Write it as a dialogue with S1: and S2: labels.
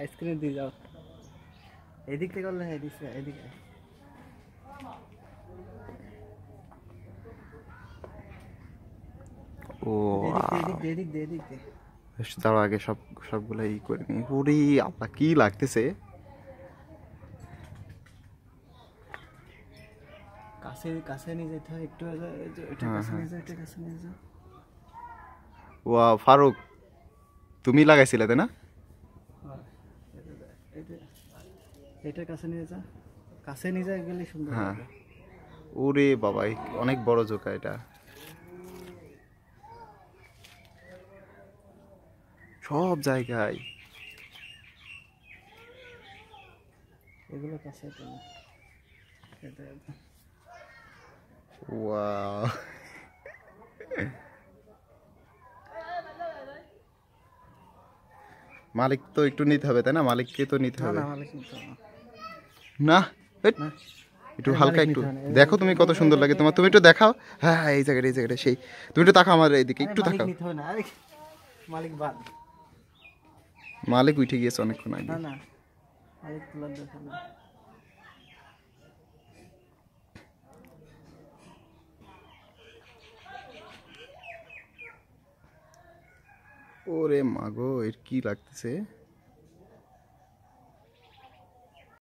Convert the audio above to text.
S1: Ice cream দিয়ে যাও এদিক থেকে করলে এদিক হ্যাঁ, এদিকে
S2: ও কি লাগতেছে
S1: কাছে কাছে একটু হ্যাঁ, কাছে
S2: হ্যাঁ। ফারুক তুমি লাগাইছিলে তাই না
S1: এটার কাছে নিয়ে যা কাছে নিয়ে গেলে সুন্দর হ্যাঁ
S2: ওরে বাবা অনেক বড় জোকা এটা সব জায়গায় এগুলো কাছে মালিক তো একটু নিতে হবে তাই না মালিককে তো নিতে হবে মালিক নিতে হবে না একটু হালকা একটু দেখো তুমি কত সুন্দর লাগে তোমার তুমি একটু দেখাও হ্যাঁ এই জায়গাটা এই জায়গাটা সেই তুমি একটু তাকাও আমার এইদিকে একটু তাকাও মালিক মালিক উঠে গিয়েছে অনেকক্ষণ আগে ওরে মাগো এর কি লাগতেছে